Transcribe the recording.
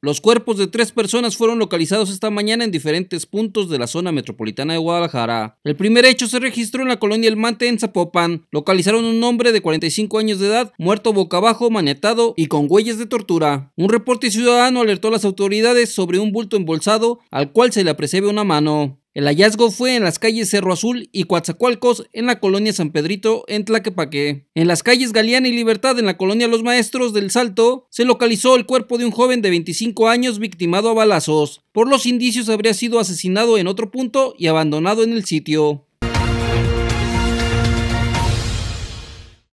Los cuerpos de tres personas fueron localizados esta mañana en diferentes puntos de la zona metropolitana de Guadalajara. El primer hecho se registró en la colonia El Mante en Zapopan. Localizaron un hombre de 45 años de edad, muerto boca abajo, manetado y con huellas de tortura. Un reporte ciudadano alertó a las autoridades sobre un bulto embolsado al cual se le aprecebe una mano. El hallazgo fue en las calles Cerro Azul y Coatzacoalcos, en la colonia San Pedrito, en Tlaquepaque. En las calles Galeana y Libertad, en la colonia Los Maestros del Salto, se localizó el cuerpo de un joven de 25 años victimado a balazos. Por los indicios habría sido asesinado en otro punto y abandonado en el sitio.